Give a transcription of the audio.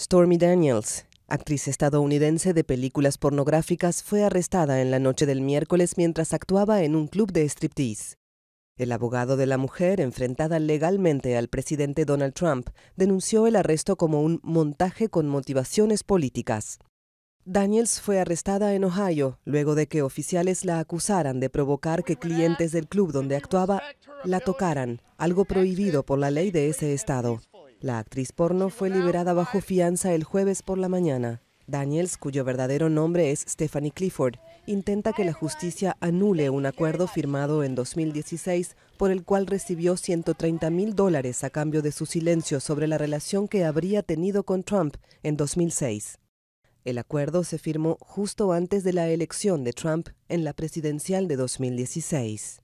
Stormy Daniels, actriz estadounidense de películas pornográficas, fue arrestada en la noche del miércoles mientras actuaba en un club de striptease. El abogado de la mujer, enfrentada legalmente al presidente Donald Trump, denunció el arresto como un montaje con motivaciones políticas. Daniels fue arrestada en Ohio luego de que oficiales la acusaran de provocar que clientes del club donde actuaba la tocaran, algo prohibido por la ley de ese estado. La actriz porno fue liberada bajo fianza el jueves por la mañana. Daniels, cuyo verdadero nombre es Stephanie Clifford, intenta que la justicia anule un acuerdo firmado en 2016 por el cual recibió 130 mil dólares a cambio de su silencio sobre la relación que habría tenido con Trump en 2006. El acuerdo se firmó justo antes de la elección de Trump en la presidencial de 2016.